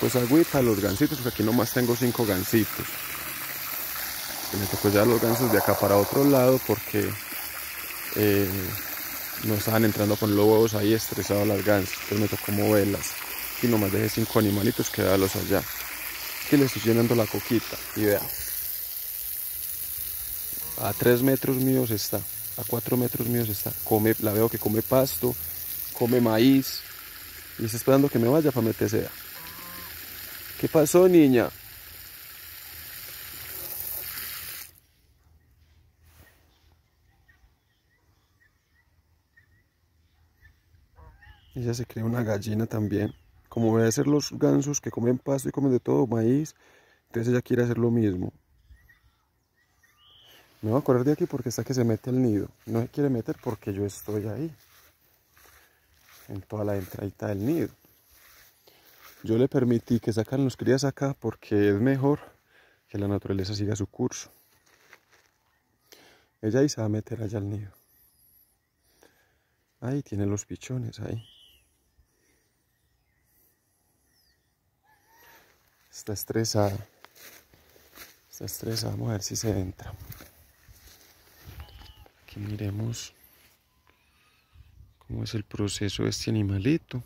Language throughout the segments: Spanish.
pues agüita los gansitos, porque aquí nomás tengo cinco gansitos. Y me tocó ya los gansos de acá para otro lado porque eh, no estaban entrando con los huevos ahí estresados las gansas Entonces me tocó moverlas. Y nomás dejé cinco animalitos, quedarlos allá. Aquí le estoy llenando la coquita y vea. A tres metros míos está, a cuatro metros míos está. Come, la veo que come pasto, come maíz y está esperando que me vaya para meterse. ¿Qué pasó, niña? Ella se cree una gallina también. Como a ser los gansos que comen pasto y comen de todo, maíz. Entonces ella quiere hacer lo mismo. Me voy a correr de aquí porque está que se mete al nido. No se quiere meter porque yo estoy ahí. En toda la entradita del nido. Yo le permití que sacaran los crías acá porque es mejor que la naturaleza siga su curso. Ella ahí se va a meter allá al nido. Ahí tiene los pichones, ahí. Está estresada. Está estresada. Vamos a ver si se entra. Aquí miremos cómo es el proceso de este animalito.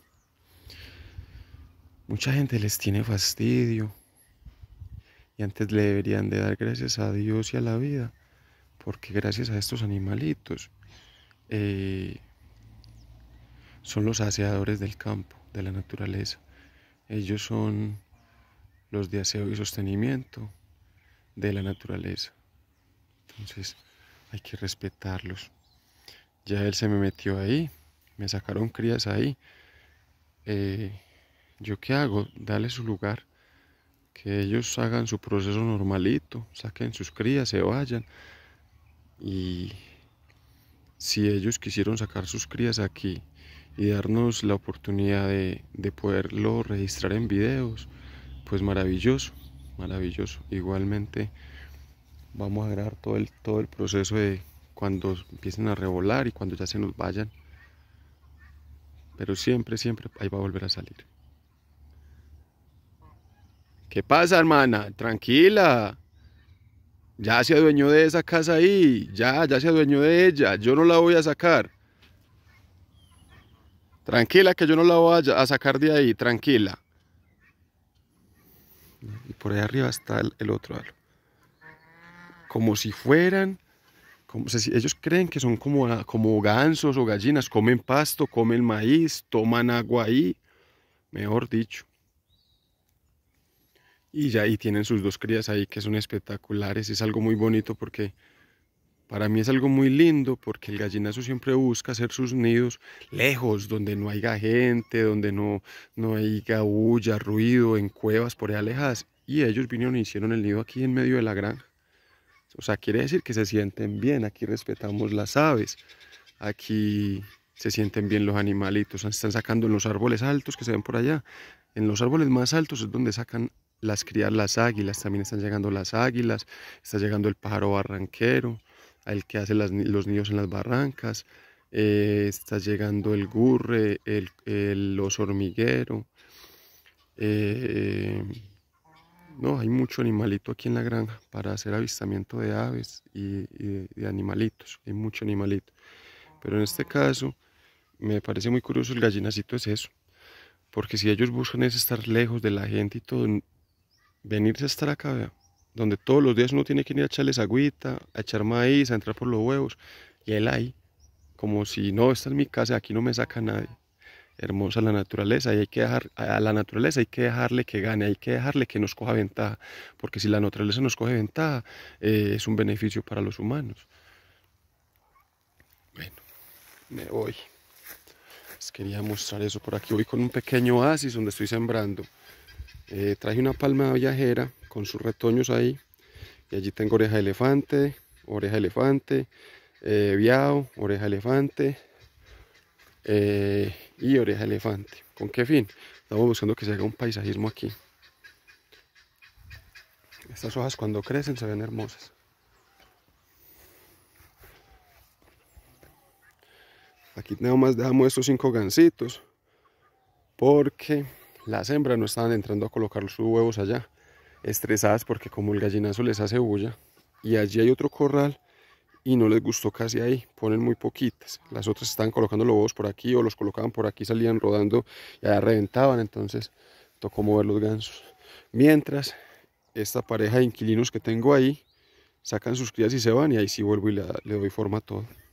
Mucha gente les tiene fastidio y antes le deberían de dar gracias a Dios y a la vida, porque gracias a estos animalitos eh, son los aseadores del campo, de la naturaleza. Ellos son los de aseo y sostenimiento de la naturaleza. Entonces hay que respetarlos. Ya él se me metió ahí, me sacaron crías ahí. Eh, ¿Yo qué hago? Dale su lugar. Que ellos hagan su proceso normalito, saquen sus crías, se vayan. Y si ellos quisieron sacar sus crías aquí y darnos la oportunidad de, poderlo registrar en videos, pues maravilloso, maravilloso. Igualmente vamos a grabar todo el, todo el proceso de cuando empiecen a revolar y cuando ya se nos vayan. Pero siempre, siempre ahí va a volver a salir. ¿Qué pasa, hermana? Tranquila. Ya se adueñó de esa casa ahí. Ya, ya se adueñó de ella. Yo no la voy a sacar. Tranquila que yo no la voy a sacar de ahí. Tranquila. Y por ahí arriba está el, otro Como si fueran... Como, si ellos creen que son como, ah, como gansos o gallinas. Comen pasto, comen maíz, toman agua ahí. Mejor dicho y ya ahí tienen sus dos crías ahí que son espectaculares. Es algo muy bonito porque para mí es algo muy lindo porque el gallinazo siempre busca hacer sus nidos lejos, donde no haya gente, donde no, no haya bulla, ruido, en cuevas por ahí alejadas. Y ellos vinieron y hicieron el nido aquí en medio de la granja. O sea, quiere decir que se sienten bien, aquí respetamos las aves, aquí se sienten bien los animalitos, están sacando en los árboles altos que se ven por allá. En los árboles más altos es donde sacan las crías, las águilas, también están llegando las águilas, está llegando el pájaro barranquero, el que hace los nidos en las barrancas, eh, está llegando el gurre, el, el oso hormiguero. Eh, no, hay mucho animalito aquí en la granja para hacer avistamiento de aves y, de animalitos, hay mucho animalito. Pero en este caso, me parece muy curioso el gallinacito es eso porque si ellos buscan es estar lejos de la gente y todo, venirse a estar acá, donde todos los días uno tiene que ir a echarles agüita, a echar maíz, a entrar por los huevos, y él ahí, como si no, esta en mi casa, aquí no me saca nadie. Hermosa la naturaleza, y hay que dejar, a la naturaleza hay que dejarle que gane, hay que dejarle que nos coja ventaja, porque si la naturaleza nos coge ventaja, eh, es un beneficio para los humanos. Bueno, me voy. Les quería mostrar eso por aquí. Voy con un pequeño oasis donde estoy sembrando. Eh, traje una palma viajera con sus retoños ahí. Y allí tengo oreja de elefante, oreja de elefante, eh, oreja de elefante eh, y oreja de elefante. ¿Con qué fin? Estamos buscando que se haga un paisajismo aquí. Estas hojas cuando crecen se ven hermosas. Aquí nada más dejamos estos cinco gancitos. porque las hembras no estaban entrando a colocar sus huevos allá, estresadas porque como el gallinazo les hace bulla. Y allí hay otro corral y no les gustó casi ahí, ponen muy poquitas. Las otras estaban colocando los huevos por aquí o los colocaban por aquí, salían rodando y allá reventaban, entonces tocó mover los gansos. Mientras, esta pareja de inquilinos que tengo ahí sacan sus crías y se van y ahí sí vuelvo y le, doy forma a todo.